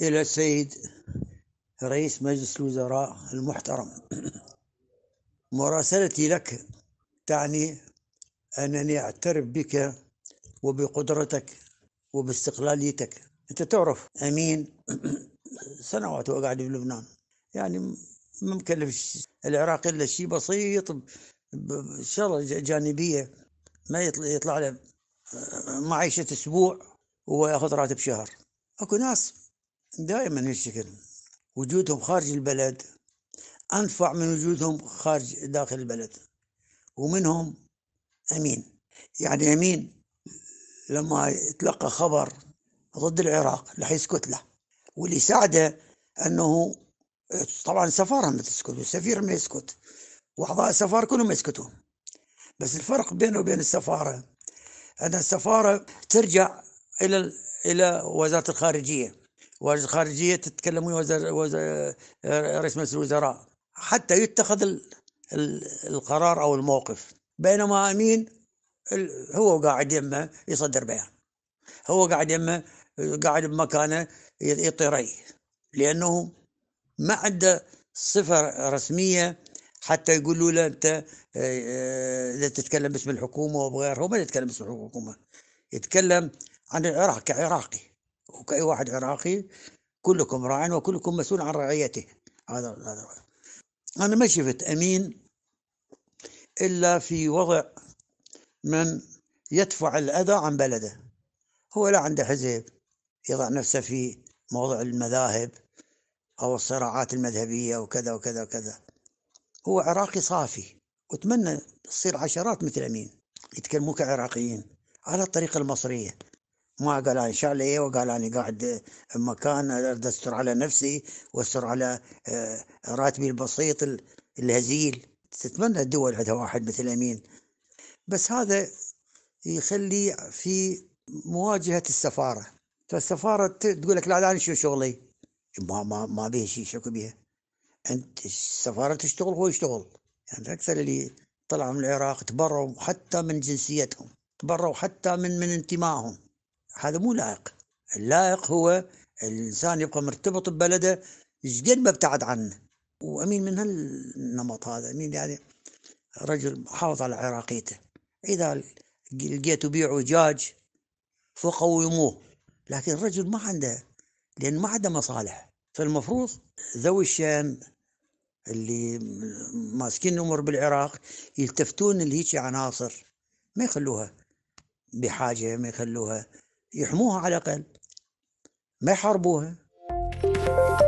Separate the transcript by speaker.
Speaker 1: إلى السيد رئيس مجلس الوزراء المحترم مراسلتي لك تعني أنني أعترف بك وبقدرتك وباستقلاليتك أنت تعرف أمين سنوات وقاعد في لبنان يعني ما مكلف العراق إلا شيء بسيط شغلة جانبية ما يطلع له معيشة أسبوع وياخذ راتب شهر اكو ناس دائما هالشكل وجودهم خارج البلد أنفع من وجودهم خارج داخل البلد ومنهم أمين يعني أمين لما تلقى خبر ضد العراق راح يسكت له واللي ساعده أنه طبعا ما تسكت والسفير ما يسكت وأعضاء السفارة كلهم يسكتون بس الفرق بينه وبين السفارة أن السفارة ترجع إلى إلى وزارة الخارجية الخارجيه تتكلم وزير وزير آه، رئيس مجلس الوزراء حتى يتخذ القرار او الموقف بينما امين هو قاعد يمه يصدر بيان هو قاعد يمه قاعد بمكانه راي لانه ما عنده صفه رسميه حتى يقولوا له انت آه، آه، اذا تتكلم باسم الحكومه وبغيرها هو ما يتكلم باسم الحكومه يتكلم عن العراق كعراقي وكأي واحد عراقي كلكم راع وكلكم مسؤول عن رعيته هذا هذا أنا ما شفت أمين إلا في وضع من يدفع الأذى عن بلده هو لا عنده حزب يضع نفسه في موضع المذاهب أو الصراعات المذهبية وكذا وكذا وكذا هو عراقي صافي واتمنى تصير عشرات مثل أمين يتكلموا كعراقيين على الطريقة المصرية ما قال انا شال ايه وقال انا قاعد آه، مكان اريد استر على نفسي واستر على آه، راتبي البسيط الهزيل تتمنى الدول عندها واحد مثل امين بس هذا يخلي في مواجهه السفاره فالسفاره تقول لك لا انا شو شغلي ما ما ما به شيء شكو بها انت السفاره تشتغل هو يشتغل يعني اكثر اللي طلعوا من العراق تبروا حتى من جنسيتهم تبروا حتى من من انتمائهم هذا مو لائق اللائق هو الإنسان يبقى مرتبط ببلده قد ما ابتعد عنه وأمين من هالنمط هذا أمين يعني رجل حافظ على عراقيته إذا لقيته يبيع دجاج فقوموه لكن الرجل ما عنده لأن ما عنده مصالح فالمفروض ذوي الشأن اللي ماسكين الأمور بالعراق يلتفتون لهيك عناصر ما يخلوها بحاجة ما يخلوها يحموها على الأقل ما يحاربوها